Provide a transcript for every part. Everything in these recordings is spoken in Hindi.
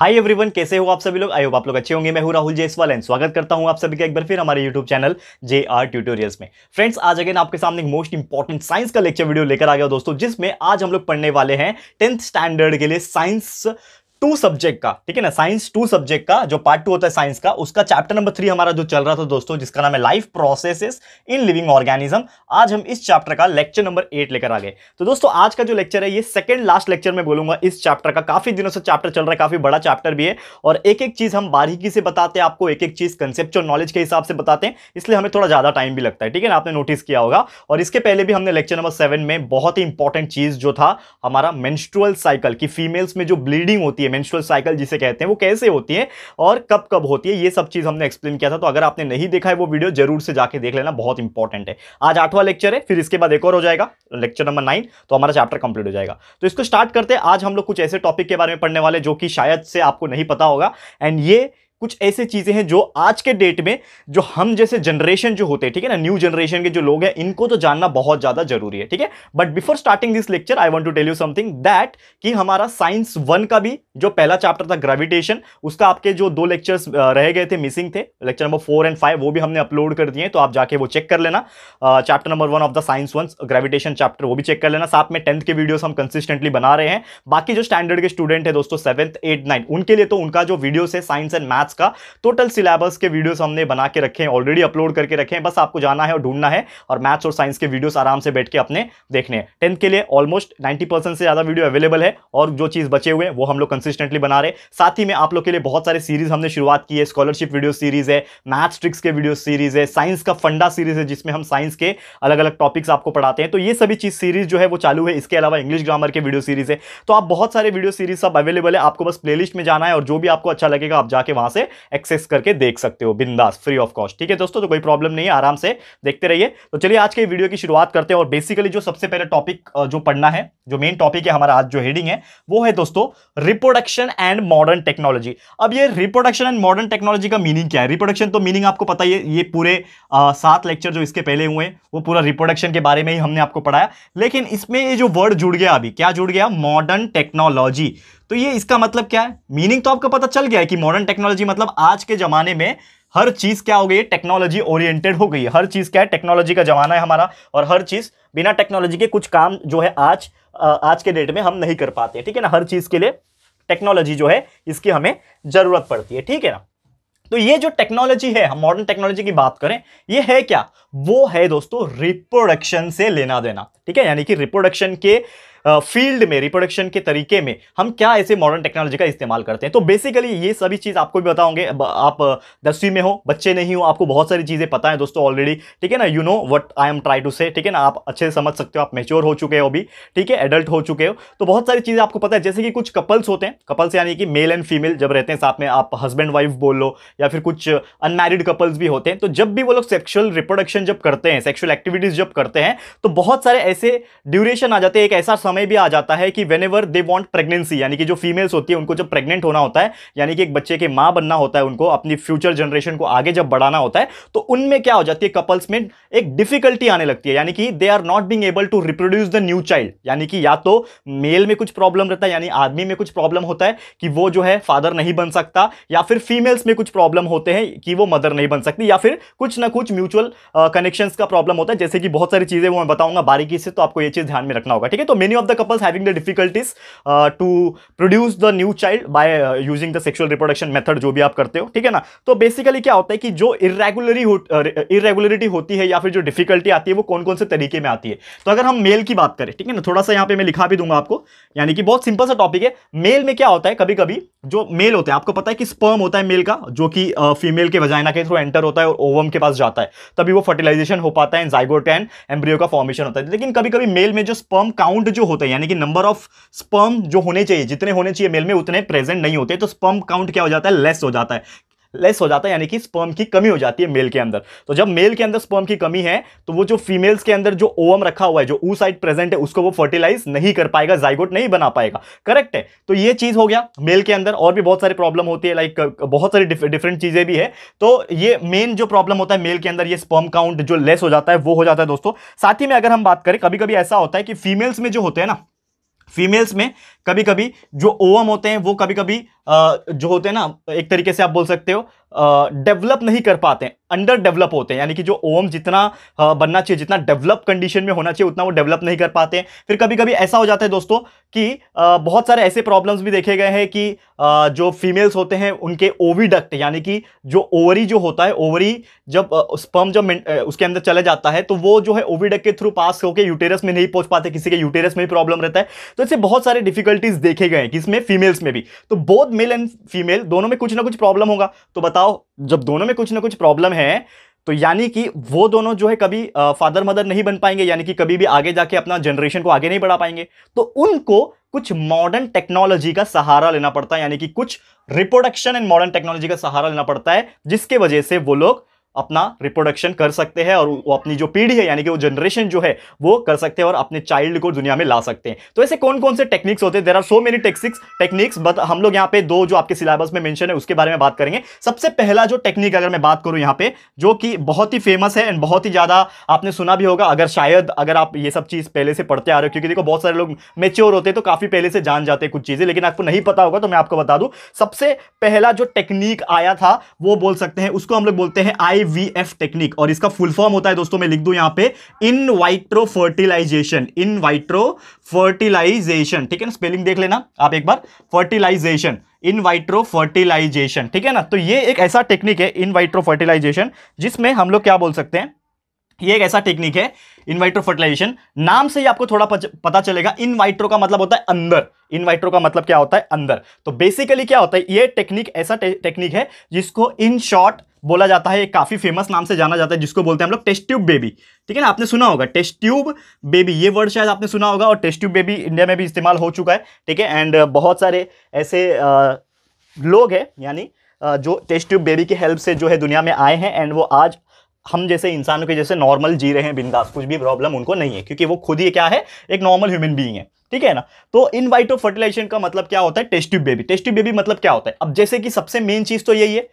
हाय एवरीवन कैसे हो आप सभी लोग होप आप लोग अच्छे होंगे मैं हूं राहुल जयसवाल एंड स्वागत करता हूं आप सभी का एक बार फिर हमारे YouTube channel J R tutorials में फ्रेंड्स आज अगेन आपके सामने एक मोस्ट इंपॉर्टेंट साइंस का लेक्चर वीडियो लेकर आ गया दोस्तों जिसमें आज हम लोग पढ़ने वाले हैं टेंथ स्टैंडर्ड के लिए साइंस टू सब्जेक्ट का ठीक है ना साइंस टू सब्जेक्ट का जो पार्ट टू होता है साइंस का उसका चैप्टर नंबर थ्री हमारा जो चल रहा था दोस्तों जिसका नाम है life processes in living organism आज हम इस चैप्टर का लेक्चर नंबर एट लेकर आ गए तो दोस्तों आज का जो लेक्चर है ये सेकंड लास्ट लेक्चर में बोलूंगा इस चैप्टर का काफी दिनों से चैप्टर चल रहा है काफी बड़ा चैप्टर भी है और एक एक चीज हम बारीकी से बताते हैं आपको एक एक चीज कंसेप्ट नॉलेज के हिसाब से बताते हैं इसलिए हमें थोड़ा ज्यादा टाइम भी लगता है ठीक है ना आपने नोटिस किया होगा और इसके पहले भी हमने लेक्चर नंबर सेवन में बहुत ही इंपॉर्टेंट चीज जो था हमारा मेंस्ट्रुअल साइकिल की फीमेल्स में जो ब्लीडिंग होती है होती है मेंस्ट्रुअल साइकिल जिसे कहते हैं वो कैसे होती है और कब कब होती है ये सब चीज़ हमने एक्सप्लेन किया था तो अगर आपने नहीं देखा है वो वीडियो जरूर से जाके देख लेना बहुत इंपॉर्टेंट है आज आठवां लेक्चर है फिर इसके बाद एक और हो जाएगा लेक्चर नंबर नाइन तो हमारा चैप्टर कंप्लीट हो जाएगा तो इसको स्टार्ट करते हैं आज हम लोग कुछ ऐसे टॉपिक के बारे में पढ़ने वाले जो कि शायद से आपको नहीं पता होगा एंड ये कुछ ऐसी चीज़ें हैं जो आज के डेट में जो हम जैसे जनरेशन जो होते हैं ठीक है ना न्यू जनरेशन के जो लोग हैं इनको तो जानना बहुत ज़्यादा जरूरी है ठीक है but before starting this lecture I want to tell you something that कि हमारा साइंस वन का भी जो पहला चैप्टर था ग्रेविटेशन उसका आपके जो दो लेक्चर्स रह गए थे मिसिंग थे lecture number four and five वो भी हमने अपलोड कर दिए तो आप जाके वो चेक कर लेना chapter number one of the science one gravitation chapter वो भी चेक कर लेना साथ में टेंथ के वीडियोस हम कंसिस्टेंटली बना रहे हैं बाकी जो स्टैंडर्ड के स्टूडेंट है दोस्तों सेवंथ एट नाइन उनके लिए तो उनका जो वीडियोस है साइंस एंड मैथ्स का टोटल सिलेबस के वीडियोस हमने बना के रखे हैं ऑलरेडी अपलोड करके रखे हैं बस आपको जाना है और ढूंढना है और मैथ्स और साइंस के वीडियोस आराम से बैठ के अपने देखने हैं टेंथ के लिए ऑलमोस्ट नाइन्टी से ज़्यादा वीडियो अवेलेबल है और जो चीज़ बचे हुए वो हम लोग कंसिस्टेंटली बना रहे साथ ही में आप लोग के लिए बहुत सारे सीरीज़ हमने शुरुआत की है स्कॉलरशिप वीडियो सीरीज़ है मैथ्स ट्रिक्स के वीडियो सीरीज़ है साइंस का फंडा सीरीज़ है जिसमें हम साइंस के अलग अलग टॉपिक्स आपको पढ़ाते हैं तो ये सभी चीज़ सीरीज़ जो है वो चालू है इसके अलावा इंग्लिश ग्रामर के वीडियो सीरीज़ है तो आप बहुत सारे वीडियो सीरीज़ सब अवेलेबल है आपको बस प्लेलिस्ट में जाना है और जो भी आपको अच्छा लगेगा आप जाके वहां से एक्सेस करके देख सकते हो बिंदास फ्री ऑफ कॉस्ट ठीक है दोस्तों तो कोई प्रॉब्लम नहीं है आराम से देखते रहिए तो चलिए आज के वीडियो की शुरुआत करते हैं और बेसिकली जो सबसे पहले टॉपिक जो पढ़ना है जो मेन टॉपिक है हमारा आज जो हेडिंग है वो है दोस्तों रिप्रोडक्शन एंड मॉडर्न टेक्नोलॉजी अब ये रिप्रोडक्शन एंड मॉडर्न टेक्नोलॉजी का मीनिंग क्या है रिप्रोडक्शन तो मीनिंग आपको पता ही ये पूरे सात लेक्चर जो इसके पहले हुए वो पूरा रिप्रोडक्शन के बारे में ही हमने आपको पढ़ाया लेकिन इसमें ये जो वर्ड जुड़ गया अभी क्या जुड़ गया मॉडर्न टेक्नोलॉजी तो ये इसका मतलब क्या है मीनिंग तो आपको पता चल गया है कि मॉडर्न टेक्नोलॉजी मतलब आज के ज़माने में हर चीज़ क्या हो गई है टेक्नोलॉजी ओरिएंटेड हो गई है हर चीज़ क्या है टेक्नोलॉजी का ज़माना है हमारा और हर चीज़ बिना टेक्नोलॉजी के कुछ काम जो है आज आज के डेट में हम नहीं कर पाते ठीक है ना हर चीज़ के लिए टेक्नोलॉजी जो है इसकी हमें ज़रूरत पड़ती है ठीक है ना तो ये जो टेक्नोलॉजी है हम मॉडर्न टेक्नोलॉजी की बात करें ये है क्या वो है दोस्तों रिप्रोडक्शन से लेना देना ठीक है यानी कि रिप्रोडक्शन के फील्ड में रिप्रोडक्शन के तरीके में हम क्या ऐसे मॉडर्न टेक्नोलॉजी का इस्तेमाल करते हैं तो बेसिकली ये सभी चीज़ आपको भी बताओगे आप दसवीं में हो बच्चे नहीं हो आपको बहुत सारी चीज़ें पता है दोस्तों ऑलरेडी ठीक है ना you know what I am try to say ठीक है ना आप अच्छे से समझ सकते हो आप मेच्योर हो चुके हो अभी ठीक है एडल्ट हो चुके हो तो बहुत सारी चीज़ें आपको पता है जैसे कि कुछ कपल्स होते हैं कपल्स यानी कि मेल एंड फीमेल जब रहते हैं साथ में आप हस्बैंड वाइफ बोल लो या फिर कुछ अनमैरिड कपल्स भी होते हैं तो जब भी वो लोग सेक्शुअल रिप्रोडक्शन जब करते हैं सेक्शुअल एक्टिविटीज़ जब करते हैं तो बहुत सारे ऐसे ड्यूरेशन आ जाते हैं एक ऐसा समय भी आ जाता है कि whenever they want pregnancy यानी कि जो फीमेल्स होती है उनको जब प्रेग्नेंट होना होता है यानी कि एक बच्चे के माँ बनना होता है उनको अपनी फ्यूचर जनरेशन को आगे जब बढ़ाना होता है तो उनमें क्या हो जाती है कपल्स में एक डिफिकल्टी आने लगती है यानी कि they are not being able to reproduce the new child यानी कि या तो मेल में कुछ प्रॉब्लम रहता है यानी आदमी में कुछ प्रॉब्लम होता है कि वो जो है फादर नहीं बन सकता या फिर फीमेल्स में कुछ प्रॉब्लम होते हैं कि वो मदर नहीं बन सकती या फिर कुछ ना कुछ म्यूचुअल कनेक्शंस uh, का प्रॉब्लम होता है जैसे कि बहुत सारी चीज़ें वो मैं बताऊंगा बारीकी से तो आपको ये चीज़ ध्यान में रखना होगा ठीक है तो many of the couples having the difficulties uh, to produce the new child by uh, using the sexual reproduction method जो भी आप करते हो ठीक है ना तो बेसिकली क्या होता है कि जो इरेगुलरी हो इरेगुलरिटी uh, uh, होती है या फिर जो डिफिकल्टी आती है वो कौन कौन से तरीके में आती है तो अगर हम मेल की बात करें ठीक है ना थोड़ा सा यहाँ पे मैं लिखा भी दूंगा आपको यानी कि बहुत सिंपल सा टॉपिक है मेल में क्या होता है कभी कभी जो मेल होता है आपको पता है कि स्पर्म होता है मेल का जो कि फीमेल uh, के वजाइना के थ्रू एंटर होता है और ओवम के पास जाता है तभी वो फर्टिलाइजेशन हो पाता है जाइगोट एम्ब्रियो का फॉर्मेशन होता है लेकिन कभी कभी मेल में जो स्पर्म काउंट जो होता है यानी कि नंबर ऑफ स्पर्म जो होने चाहिए जितने होने चाहिए मेल में उतने प्रेजेंट नहीं होते तो स्पर्म काउंट क्या हो जाता है लेस हो जाता है लेस हो जाता है यानी कि स्पर्म की कमी हो जाती है मेल के अंदर तो जब मेल के अंदर स्पर्म की कमी है तो वो जो फीमेल्स के अंदर जो ओवम रखा हुआ है जो ऊ साइड प्रेजेंट है उसको वो फर्टिलाइज नहीं कर पाएगा जाइगोट नहीं बना पाएगा करेक्ट है तो ये चीज हो गया मेल के अंदर और भी बहुत सारी प्रॉब्लम होती है लाइक बहुत सारी डिफरेंट चीजें भी है तो ये मेन जो प्रॉब्लम होता है मेल के अंदर ये स्पर्म काउंट जो लेस हो जाता है वो हो जाता है दोस्तों साथ ही में अगर हम बात करें कभी कभी ऐसा होता है कि फीमेल्स में जो होते हैं ना फीमेल्स में कभी कभी जो ओवम होते हैं वो कभी कभी जो होते हैं ना एक तरीके से आप बोल सकते हो डेवलप नहीं कर पाते हैं अंडर डेवलप होते हैं यानी कि जो ओम जितना बनना चाहिए जितना डेवलप कंडीशन में होना चाहिए उतना वो डेवलप नहीं कर पाते हैं फिर कभी कभी ऐसा हो जाता है दोस्तों कि बहुत सारे ऐसे प्रॉब्लम्स भी देखे गए हैं कि जो फीमेल्स होते हैं उनके ओवीडक्ट यानी कि जो ओवरी जो होता है ओवरी जब स्पर्म जब उसके अंदर चले जाता है तो वो जो है ओवीडक्ट के थ्रू पास होकर यूटेरस में नहीं पहुँच पाते किसी के यूटेरस में भी प्रॉब्लम रहता है तो ऐसे बहुत सारे डिफिकल्टीज देखे गए हैं कि इसमें फीमेल्स में भी तो बहुत मेल एंड फीमेल दोनों में कुछ ना कुछ प्रॉब्लम होगा तो बताओ जब दोनों में कुछ ना कुछ प्रॉब्लम है तो यानी कि वो दोनों जो है कभी फादर मदर नहीं बन पाएंगे यानी कि कभी भी आगे जाके अपना जनरेशन को आगे नहीं बढ़ा पाएंगे तो उनको कुछ मॉडर्न टेक्नोलॉजी का सहारा लेना पड़ता है यानी कि कुछ रिप्रोडक्शन एंड मॉडर्न टेक्नोलॉजी का सहारा लेना पड़ता है जिसके वजह से वो लोग अपना रिप्रोडक्शन कर सकते हैं और वो अपनी जो पीढ़ी है यानी कि वो जनरेशन जो है वो कर सकते हैं और अपने चाइल्ड को दुनिया में ला सकते हैं तो ऐसे कौन कौन से टेक्निक्स होते हैं there are so many techniques techniques but हम लोग यहाँ पे दो जो आपके सिलेबस में मेंशन है उसके बारे में बात करेंगे सबसे पहला जो टेक्निक अगर मैं बात करूँ यहाँ पे जो कि बहुत ही फेमस है एंड बहुत ही ज़्यादा आपने सुना भी होगा अगर शायद अगर आप ये सब चीज़ पहले से पढ़ते आ रहे हो क्योंकि देखो बहुत सारे लोग मेच्योर होते हैं तो काफ़ी पहले से जान जाते हैं कुछ चीज़ें लेकिन आपको नहीं पता होगा तो मैं आपको बता दूँ सबसे पहला जो टेक्निक आया था वो बोल सकते हैं उसको हम लोग बोलते हैं आई आईवीएफ टेक्निक और इसका फुल फॉर्म होता है दोस्तों मैं लिख दूं यहां पे in vitro fertilisation in vitro fertilisation ठीक है ना स्पेलिंग देख लेना आप एक बार फर्टिलाइजेशन इन वाइट्रो फर्टिलाइजेशन ठीक है ना तो ये एक ऐसा टेक्निक है इन वाइट्रो फर्टिलाइजेशन जिसमें हम लोग क्या बोल सकते हैं ये एक ऐसा टेक्निक है इनवाइट्रो फर्टिलाइजेशन नाम से ही आपको थोड़ा पता चलेगा इनवाइट्रो का मतलब होता है अंदर इनवाइट्रो का मतलब क्या होता है अंदर तो बेसिकली क्या होता है ये टेक्निक ऐसा टे, टेक्निक है जिसको इन शॉर्ट बोला जाता है काफ़ी फेमस नाम से जाना जाता है जिसको बोलते हैं हम लोग टेस्ट ट्यूब बेबी ठीक है ना आपने सुना होगा टेस्ट ट्यूब बेबी ये वर्ड शायद आपने सुना होगा और टेस्ट ट्यूब बेबी इंडिया में भी इस्तेमाल हो चुका है ठीक है एंड uh, बहुत सारे ऐसे uh, लोग हैं यानी uh, जो टेस्ट ट्यूब बेबी की हेल्प से जो है दुनिया में आए हैं एंड वो आज हम जैसे इंसानों के जैसे नॉर्मल जी रहे हैं बिंदास कुछ भी प्रॉब्लम उनको नहीं है क्योंकि वो खुद ही क्या है एक नॉर्मल ह्यूमन बीइंग है ठीक है ना तो इन वाइटो फर्टिलाइजेशन का मतलब क्या होता है टेस्ट्यूब बेबी टेस्ट्यूब बेबी मतलब क्या होता है अब जैसे कि सबसे मेन चीज़ तो यही है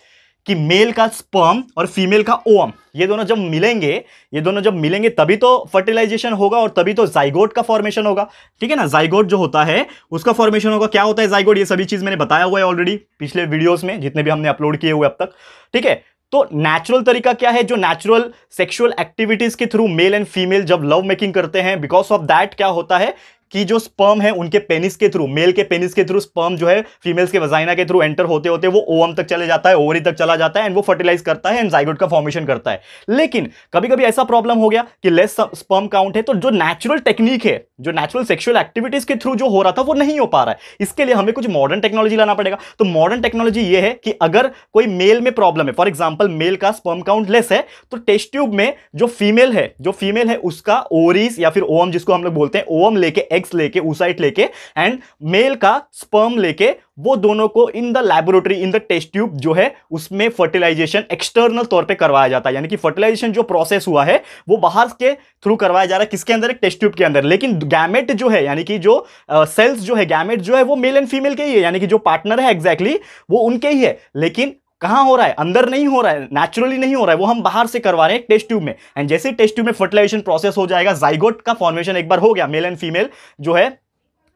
कि मेल का स्पर्म और फीमेल का ओम ये दोनों जब मिलेंगे ये दोनों जब मिलेंगे तभी तो फर्टिलाइजेशन होगा और तभी तो जाइगोट का फॉर्मेशन होगा ठीक है ना जाइगोट जो होता है उसका फॉर्मेशन होगा क्या होता है जाइगोट ये सभी चीज़ मैंने बताया हुआ है ऑलरेडी पिछले वीडियोस में जितने भी हमने अपलोड किए हुए अब तक ठीक है तो नेचुरल तरीका क्या है जो नेचुरल सेक्सुअल एक्टिविटीज के थ्रू मेल एंड फीमेल जब लव मेकिंग करते हैं बिकॉज ऑफ दैट क्या होता है कि जो स्पर्म है उनके पेनिस के थ्रू मेल के पेनिस के थ्रू स्पर्म जो है फीमेल्स के वजाइना के थ्रू एंटर होते होते वो ओवम तक चले जाता है ओवरी तक चला जाता है एंड वो फर्टिलाइज करता है एंड जाइगोड का फॉर्मेशन करता है लेकिन कभी कभी ऐसा प्रॉब्लम हो गया कि लेस स्पर्म काउंट है तो जो नेचुरल टेक्निक है जो नेचुरल सेक्शुअल एक्टिविटीज के थ्रू जो हो रहा था वो नहीं हो पा रहा है इसके लिए हमें कुछ मॉडर्न टेक्नोलॉजी लाना पड़ेगा तो मॉडर्न टेक्नोलॉजी ये है कि अगर कोई मेल में प्रॉब्लम है फॉर एग्जाम्पल मेल का स्पर्म काउंट लेस है तो टेस्ट ट्यूब में जो फीमेल है जो फीमेल है उसका ओरिस या फिर ओम जिसको हम लोग बोलते हैं ओवम लेके एग्स लेके ऊसाइट लेके एंड मेल का स्पर्म लेके वो दोनों को in the laboratory in the test tube जो है उसमें फर्टिलाइजेशन एक्सटर्नल तौर पे करवाया जाता है यानी कि फर्टिलाइजेशन जो प्रोसेस हुआ है वो बाहर के थ्रू करवाया जा रहा है किसके अंदर एक टेस्ट ट्यूब के अंदर लेकिन गैमेट जो है यानी कि जो सेल्स uh, जो है गैमेट जो है वो मेल एंड फीमेल के ही है यानी कि जो पार्टनर है एग्जैक्टली exactly, वो उनके ही है लेकिन कहाँ हो रहा है अंदर नहीं हो रहा है नेचुरली नहीं हो रहा है वो हम बाहर से करवा रहे हैं टेस्ट ट्यूब में एंड जैसे टेस्ट ट्यूब में फर्टिलाइजेशन प्रोसेस हो जाएगा जाइगोट का फॉर्मेशन एक बार हो गया मेल एंड फीमेल जो है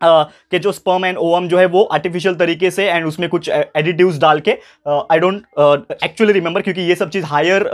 के जो स्पर्म एंड ओवम जो है वो आर्टिफिशियल तरीके से एंड उसमें कुछ एडिटिव्स डाल के आई डोंट एक्चुअली रिमेंबर क्योंकि ये सब चीज़ हायर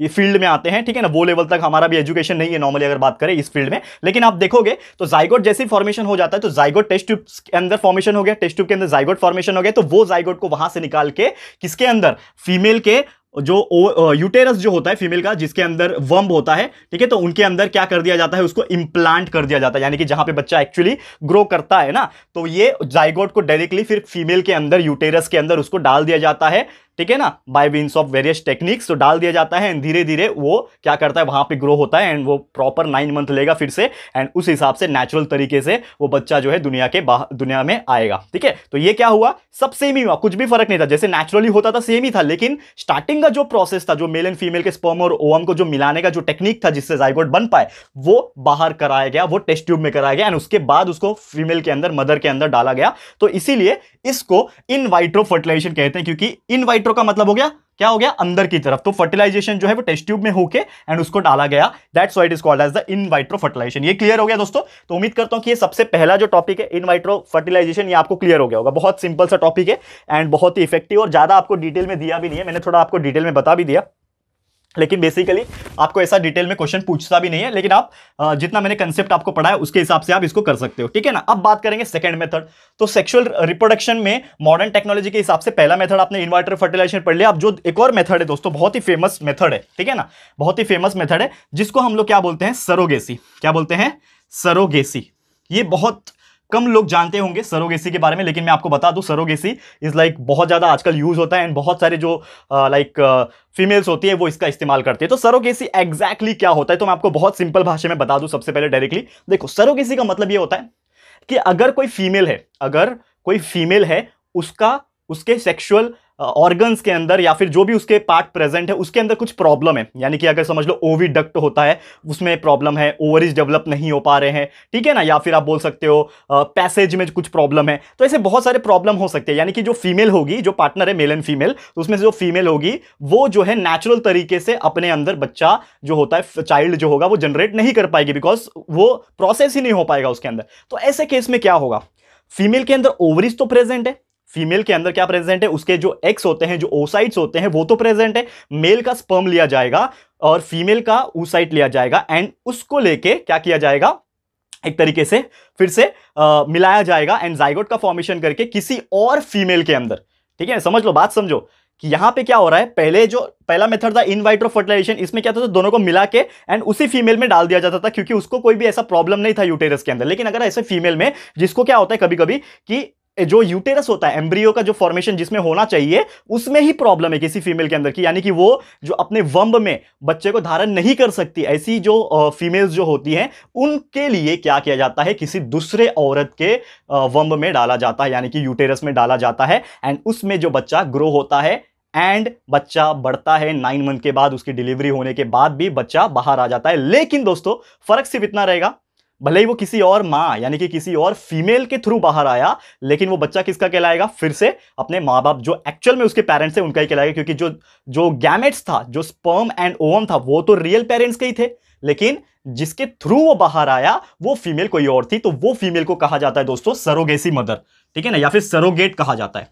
ये फील्ड में आते हैं ठीक है ना वो लेवल तक हमारा भी एजुकेशन नहीं है नॉर्मली अगर बात करें इस फील्ड में लेकिन आप देखोगे तो जाइगोट जैसी फॉर्मेशन हो जाता है तो जाइगोट टेस्ट ट्यूब के अंदर फॉर्मेशन हो गया टेस्ट ट्यूब के अंदर जाइगोट फॉर्मेशन हो गया तो वो जाइगोट को वहां से निकाल के किसके अंदर फीमेल के जो यूटेरस जो होता है फीमेल का जिसके अंदर वम्ब होता है ठीक है तो उनके अंदर क्या कर दिया जाता है उसको इम्प्लांट कर दिया जाता है यानी कि जहां पे बच्चा एक्चुअली ग्रो करता है ना तो ये जाइगोट को डायरेक्टली फिर फीमेल के अंदर यूटेरस के अंदर उसको डाल दिया जाता है ठीक है ना by means of various techniques तो डाल दिया जाता है एंड धीरे धीरे वो क्या करता है वहाँ पे ग्रो होता है एंड वो प्रॉपर नाइन मंथ लेगा फिर से एंड उस हिसाब से नेचुरल तरीके से वो बच्चा जो है दुनिया के बाहर दुनिया में आएगा ठीक है तो ये क्या हुआ सब सेम ही हुआ कुछ भी फर्क नहीं था जैसे नेचुरली होता था सेम ही था लेकिन स्टार्टिंग का जो प्रोसेस था जो मेल एंड फीमेल के स्पर्म और ओवम को जो मिलाने का जो टेक्निक था जिससे जायगोट बन पाए वो बाहर कराया गया वो टेस्ट ट्यूब में कराया गया एंड उसके बाद उसको फीमेल के अंदर मदर के अंदर डाला गया तो इसीलिए इसको इनवाइट्रो फर्टिलाइजेशन कहते हैं क्योंकि इनवाइट्रो एंट्रो का मतलब हो गया क्या हो गया अंदर की तरफ तो फर्टिलाइजेशन जो है वो टेस्ट ट्यूब में होके एंड उसको डाला गया that's what is called as the in vitro fertilisation ये क्लियर हो गया दोस्तों तो उम्मीद करता हूं कि ये सबसे पहला जो टॉपिक है इन वाइट्रो फर्टिलाइजेशन ये आपको क्लियर हो गया होगा बहुत सिंपल सा टॉपिक है एंड बहुत ही इफेक्टिव और ज्यादा आपको डिटेल में दिया भी नहीं है मैंने थोड़ा आपको डिटेल में बता भी दिया लेकिन बेसिकली आपको ऐसा डिटेल में क्वेश्चन पूछता भी नहीं है लेकिन आप जितना मैंने कंसेप्ट आपको पढ़ाया उसके हिसाब से आप इसको कर सकते हो ठीक है ना अब बात करेंगे सेकंड मेथड तो सेक्सुअल रिप्रोडक्शन में मॉडर्न टेक्नोलॉजी के हिसाब से पहला मेथड आपने इन्वर्टर फर्टिलाइजेशन पढ़ लिया अब जो एक और मेथड है दोस्तों बहुत ही फेमस मेथड है ठीक है ना बहुत ही फेमस मेथड है जिसको हम लोग क्या बोलते हैं सरोगेसी क्या बोलते हैं सरोगेसी ये बहुत कम लोग जानते होंगे सरोगेसी के बारे में लेकिन मैं आपको बता दूं सरोगेसी इज़ लाइक बहुत ज़्यादा आजकल यूज़ होता है एंड बहुत सारे जो लाइक uh, फीमेल्स uh, होती है वो इसका इस्तेमाल करती है तो सरोगेसी एग्जैक्टली क्या होता है तो मैं आपको बहुत सिंपल भाषा में बता दूँ सबसे पहले डायरेक्टली देखो सरोगेसी का मतलब ये होता है कि अगर कोई फीमेल है अगर कोई फीमेल है उसका उसके सेक्शुअल ऑर्गन्स के अंदर या फिर जो भी उसके पार्ट प्रेजेंट है उसके अंदर कुछ प्रॉब्लम है यानी कि अगर समझ लो ओवी डक्ट होता है उसमें प्रॉब्लम है ओवरिज डेवलप नहीं हो पा रहे हैं ठीक है ना या फिर आप बोल सकते हो पैसेज में कुछ प्रॉब्लम है तो ऐसे बहुत सारे प्रॉब्लम हो सकते हैं यानी कि जो फीमेल होगी जो पार्टनर है मेल एंड फीमेल तो उसमें से जो फीमेल होगी वो जो है नेचुरल तरीके से अपने अंदर बच्चा जो होता है चाइल्ड जो होगा वो जनरेट नहीं कर पाएगी बिकॉज वो प्रोसेस ही नहीं हो पाएगा उसके अंदर तो ऐसे केस में क्या होगा फीमेल के अंदर ओवरिज तो प्रेजेंट है फीमेल के अंदर क्या प्रेजेंट है उसके जो एक्स होते हैं जो ओसाइट्स होते हैं वो तो प्रेजेंट है मेल का स्पर्म लिया जाएगा और फीमेल का ओसाइट लिया जाएगा एंड उसको लेके क्या किया जाएगा एक तरीके से फिर से आ, मिलाया जाएगा एंड जाइगोट का फॉर्मेशन करके किसी और फीमेल के अंदर ठीक है समझ लो बात समझो कि यहाँ पे क्या हो रहा है पहले जो पहला मेथड था इन वाइट्रो फर्टिलाइजेशन इसमें क्या था तो दोनों को मिला के एंड उसी फीमेल में डाल दिया जाता था क्योंकि उसको कोई भी ऐसा प्रॉब्लम नहीं था यूटेरस के अंदर लेकिन अगर ऐसे फीमेल में जिसको क्या होता है कभी कभी कि जो यूटेरस होता है एम्ब्रियो का जो फॉर्मेशन जिसमें होना चाहिए उसमें ही प्रॉब्लम है किसी फीमेल के अंदर की यानी कि वो जो अपने वंब में बच्चे को धारण नहीं कर सकती ऐसी जो फीमेल्स जो होती हैं उनके लिए क्या किया जाता है किसी दूसरे औरत के वंब में डाला जाता है यानी कि यूटेरस में डाला जाता है एंड उसमें जो बच्चा ग्रो होता है एंड बच्चा बढ़ता है नाइन मंथ के बाद उसकी डिलीवरी होने के बाद भी बच्चा बाहर आ जाता है लेकिन दोस्तों फर्क सिर्फ इतना रहेगा भले ही वो किसी और माँ यानी कि किसी और फीमेल के थ्रू बाहर आया लेकिन वो बच्चा किसका कहलाएगा फिर से अपने माँ बाप जो एक्चुअल में उसके पेरेंट्स थे उनका ही कहलाएगा क्योंकि जो जो गैमेट्स था जो स्पर्म एंड ओवम था वो तो रियल पेरेंट्स के ही थे लेकिन जिसके थ्रू वो बाहर आया वो फीमेल कोई और थी तो वो फीमेल को कहा जाता है दोस्तों सरोगेसी मदर ठीक है ना या फिर सरोगेट कहा जाता है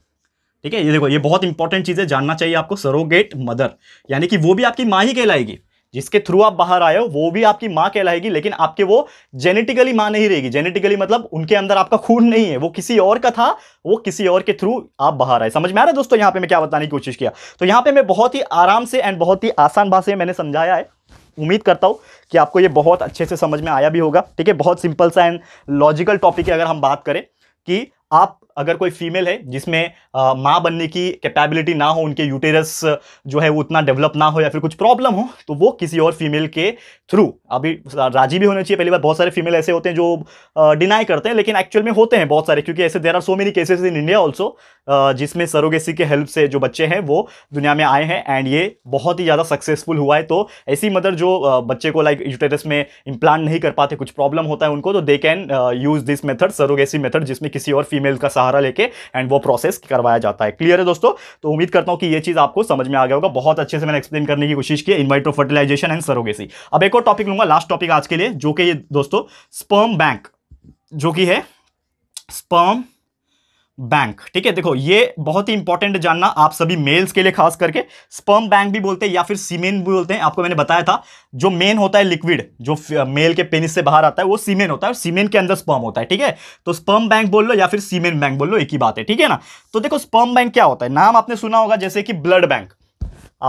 ठीक है ये देखो ये बहुत इंपॉर्टेंट चीज़ है जानना चाहिए आपको सरोगेट मदर यानी कि वो भी आपकी माँ ही कहलाएगी जिसके थ्रू आप बाहर आए हो वो भी आपकी माँ कहलाएगी लेकिन आपके वो जेनेटिकली माँ नहीं रहेगी जेनेटिकली मतलब उनके अंदर आपका खून नहीं है वो किसी और का था वो किसी और के थ्रू आप बाहर आए समझ में आ रहा है दोस्तों यहाँ पे मैं क्या बताने की कोशिश किया तो यहाँ पे मैं बहुत ही आराम से एंड बहुत ही आसान भाषा में मैंने समझाया है उम्मीद करता हूँ कि आपको ये बहुत अच्छे से समझ में आया भी होगा ठीक है बहुत सिंपल सा एंड लॉजिकल टॉपिक है अगर हम बात करें कि आप अगर कोई फीमेल है जिसमें माँ बनने की कैपेबिलिटी ना हो उनके यूटेरस जो है वो उतना डेवलप ना हो या फिर कुछ प्रॉब्लम हो तो वो किसी और फीमेल के थ्रू अभी राजी भी होना चाहिए पहली बार बहुत सारे फीमेल ऐसे होते हैं जो डिनाई करते हैं लेकिन एक्चुअल में होते हैं बहुत सारे क्योंकि ऐसे there are so many cases in India also जिसमें सरोगेसी के हेल्प से जो बच्चे हैं वो दुनिया में आए हैं एंड ये बहुत ही ज़्यादा सक्सेसफुल हुआ है तो ऐसी मदर जो बच्चे को लाइक यूटेरस में इम्प्लांट नहीं कर पाते कुछ प्रॉब्लम होता है उनको तो they can use this method surrogacy method जिसमें किसी और फीमेल का सहारा लेके एंड वो प्रोसेस करवाया जाता है क्लियर है दोस्तों तो उम्मीद करता हूँ कि ये चीज़ आपको समझ में आ गया होगा बहुत अच्छे से मैंने एक्सप्लेन करने की कोशिश की इन्वाइट्रो फर्टिलाइजेशन एंड सरोगेसी अब एक और टॉपिक लूंगा लास्ट टॉपिक आज के लिए जो कि दोस्तों स्पर्म बैंक जो कि है स्पर्म बैंक ठीक है देखो ये बहुत ही इंपॉर्टेंट जानना आप सभी मेल्स के लिए खास करके स्पर्म बैंक भी बोलते हैं या फिर सीमेन भी बोलते हैं आपको मैंने बताया था जो मेन होता है लिक्विड जो मेल के पेनिस से बाहर आता है वो सीमेन होता है और सीमेन के अंदर स्पर्म होता है ठीक है तो स्पर्म बैंक बोल लो या फिर सीमेन बैंक बोल लो एक ही बात है ठीक है ना तो देखो स्पर्म बैंक क्या होता है नाम आपने सुना होगा जैसे कि ब्लड बैंक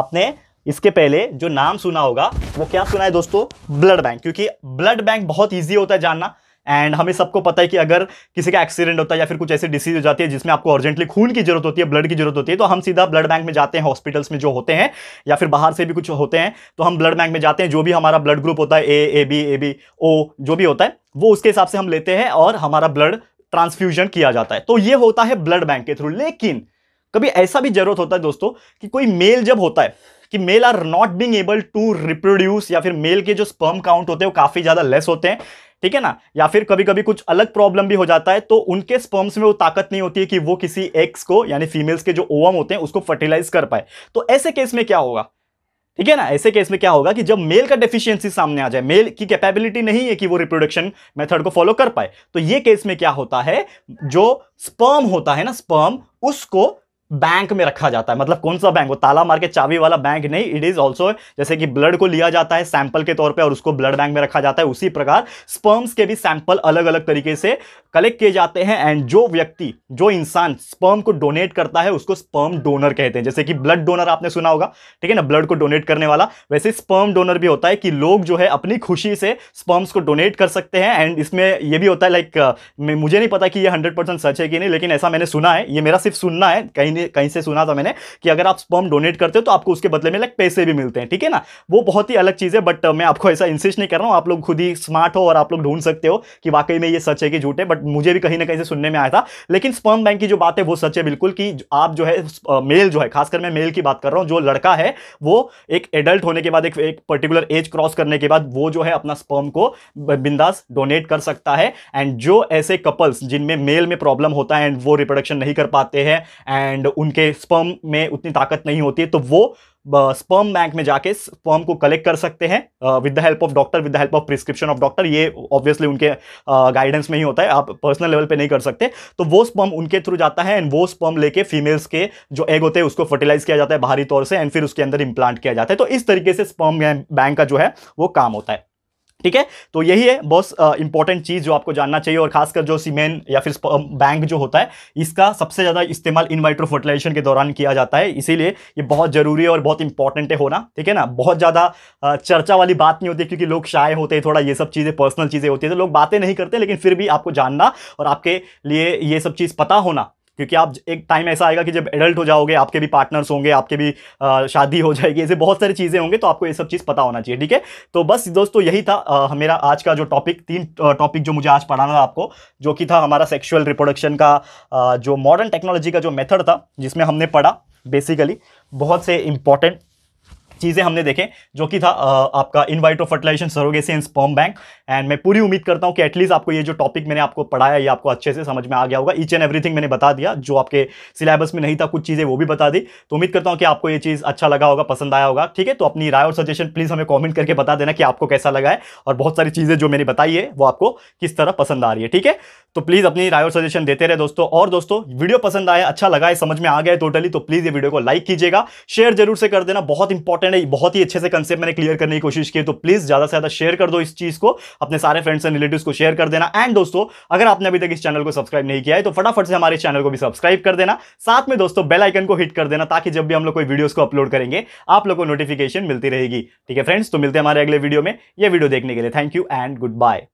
आपने इसके पहले जो नाम सुना होगा वो क्या सुना है दोस्तों ब्लड बैंक क्योंकि ब्लड बैंक बहुत ईजी होता है जानना एंड हमें सबको पता है कि अगर किसी का एक्सीडेंट होता है या फिर कुछ ऐसी डिसीज हो जाती है जिसमें आपको अर्जेंटली खून की जरूरत होती है ब्लड की जरूरत होती है तो हम सीधा ब्लड बैंक में जाते हैं हॉस्पिटल्स में जो होते हैं या फिर बाहर से भी कुछ होते हैं तो हम ब्लड बैंक में जाते हैं जो भी हमारा ब्लड ग्रुप होता है ए A B A B O जो भी होता है वो उसके हिसाब से हम लेते हैं और हमारा ब्लड ट्रांसफ्यूजन किया जाता है तो ये होता है ब्लड बैंक के थ्रू लेकिन कभी ऐसा भी जरूरत होता है दोस्तों कि कोई मेल जब होता है कि male are not being able to reproduce या फिर मेल के जो स्पर्म काउंट होते हैं वो काफ़ी ज़्यादा लेस होते हैं ठीक है ना या फिर कभी कभी कुछ अलग प्रॉब्लम भी हो जाता है तो उनके स्पर्म्स में वो ताकत नहीं होती है कि वो किसी एक्स को यानी फीमेल्स के जो ओवम होते हैं उसको फर्टिलाइज कर पाए तो ऐसे केस में क्या होगा ठीक है ना ऐसे केस में क्या होगा कि जब मेल का डेफिशिएंसी सामने आ जाए मेल की कैपेबिलिटी नहीं है कि वो रिप्रोडक्शन मेथड को फॉलो कर पाए तो ये केस में क्या होता है जो स्पर्म होता है ना स्पर्म उसको बैंक में रखा जाता है मतलब कौन सा बैंक वो ताला मार के चाबी वाला बैंक नहीं इट इज ऑल्सो जैसे कि ब्लड को लिया जाता है सैंपल के तौर पे और उसको ब्लड बैंक में रखा जाता है उसी प्रकार स्पर्म्स के भी सैंपल अलग अलग तरीके से कलेक्ट किए जाते हैं एंड जो व्यक्ति जो इंसान स्पर्म को डोनेट करता है उसको स्पर्म डोनर कहते हैं जैसे कि ब्लड डोनर आपने सुना होगा ठीक है ना ब्लड को डोनेट करने वाला वैसे स्पर्म डोनर भी होता है कि लोग जो है अपनी खुशी से स्पर्म्स को डोनेट कर सकते हैं एंड इसमें यह भी होता है लाइक मुझे नहीं पता कि यह हंड्रेड सच है कि नहीं लेकिन ऐसा मैंने सुना है ये मेरा सिर्फ सुनना है कहीं कहीं कहीं से सुना था मैंने कि अगर आप स्पर्म डोनेट करते हो तो आपको उसके बदले में लाइक पैसे भी मिलते हैं ठीक है ना वो बहुत ही अलग चीज़ है बट मैं आपको ऐसा इंसिस्ट नहीं कर रहा हूँ आप लोग खुद ही स्मार्ट हो और आप लोग ढूंढ सकते हो कि वाकई में ये सच है कि झूठ है बट मुझे भी कहीं ना कहीं से सुनने में आया था लेकिन स्पर्म बैंक की जो बात है वो सच है बिल्कुल कि आप जो है मेल जो है खासकर मैं मेल की बात कर रहा हूँ जो लड़का है वो एक एडल्ट होने के बाद एक, एक पर्टिकुलर एज क्रॉस करने के बाद वो जो है अपना स्पर्म को बिंदास डोनेट कर सकता है एंड जो ऐसे कपल्स जिनमें मेल में प्रॉब्लम होता है एंड वो रिप्रोडक्शन नहीं कर पाते हैं एंड एंड उनके स्पर्म में उतनी ताकत नहीं होती है तो वो स्पर्म बैंक में जाके स्पर्म को कलेक्ट कर सकते हैं with the help of doctor with the help of prescription of doctor ये ऑब्वियसली उनके गाइडेंस uh, में ही होता है आप पर्सनल लेवल पे नहीं कर सकते तो वो स्पर्म उनके थ्रू जाता है एंड वो स्पर्म लेके फीमेल्स के जो एग होते हैं उसको फर्टिलाइज किया जाता है बाहरी तौर से एंड फिर उसके अंदर इम्प्लांट किया जाता है तो इस तरीके से स्पर्म बैंक का जो है वो काम होता है ठीक है तो यही है बहुत इंपॉर्टेंट चीज़ जो आपको जानना चाहिए और खासकर जो सीमेन या फिर बैंक जो होता है इसका सबसे ज़्यादा इस्तेमाल इनवाइटर फर्टिलाइजेशन के दौरान किया जाता है इसीलिए ये बहुत ज़रूरी है और बहुत इंपॉर्टेंट है होना ठीक है ना बहुत ज़्यादा चर्चा वाली बात नहीं होती क्योंकि लोग शाये होते हैं थोड़ा ये सब चीज़ें पर्सनल चीज़ें होती है तो लोग बातें नहीं करते लेकिन फिर भी आपको जानना और आपके लिए ये सब चीज़ पता होना क्योंकि आप एक टाइम ऐसा आएगा कि जब एडल्ट हो जाओगे आपके भी पार्टनर्स होंगे आपके भी शादी हो जाएगी ऐसे बहुत सारी चीज़ें होंगे तो आपको ये सब चीज़ पता होना चाहिए ठीक है तो बस दोस्तों यही था मेरा आज का जो टॉपिक तीन टॉपिक जो मुझे आज पढ़ाना था आपको जो कि था हमारा सेक्शुअल रिप्रोडक्शन का जो मॉडर्न टेक्नोलॉजी का जो मेथड था जिसमें हमने पढ़ा बेसिकली बहुत से इम्पॉर्टेंट चीज़ें हमने देखें जो कि था आपका in vitro of fertilisation surrogacy and sperm bank and मैं पूरी उम्मीद करता हूँ कि एटलीस्ट आपको ये जो टॉपिक मैंने आपको पढ़ाया ये आपको अच्छे से समझ में आ गया होगा ईच एंड एवरीथिंग मैंने बता दिया जो आपके सिलेबस में नहीं था कुछ चीज़ें वो भी बता दी तो उम्मीद करता हूँ कि आपको ये चीज़ अच्छा लगा होगा पसंद आया होगा ठीक है तो अपनी राय और सजेशन प्लीज़ हमें कॉमेंट करके बता देना कि आपको कैसा लगा है और बहुत सारी चीज़ें जो मैंने बताई है वो आपको किस तरह पसंद आ रही है ठीक है तो प्लीज़ अपनी राय और सजेशन देते रहे दोस्तों और दोस्तों वीडियो पसंद आया अच्छा लगा है समझ में आ गया टोटली तो प्लीज़ ये वीडियो को लाइक कीजिएगा शेयर जरूर से कर देना बहुत इंपॉर्टेंट है बहुत ही अच्छे से कंसेप्ट मैंने क्लियर करने की कोशिश की तो प्लीज़ ज़्यादा से ज़्यादा शेयर कर दो इस चीज़ को अपने सारे फ्रेंड्स एंड रिलेटिव को शेयर कर देना एंड दोस्तों अगर आपने अभी तक इस चैनल को सब्सक्राइब नहीं किया है तो फटाफट से हमारे चैनल को भी सब्सक्राइब कर देना साथ में दोस्तों बेल आइकन को हिट कर देना ताकि जब भी हम लोग कोई वीडियोस को अपलोड करेंगे आप लोग को नोटिफिकेशन मिलती रहेगी ठीक है फ्रेंड्स तो मिलते हैं हमारे अगले वीडियो में यह वीडियो देखने के लिए thank you and good bye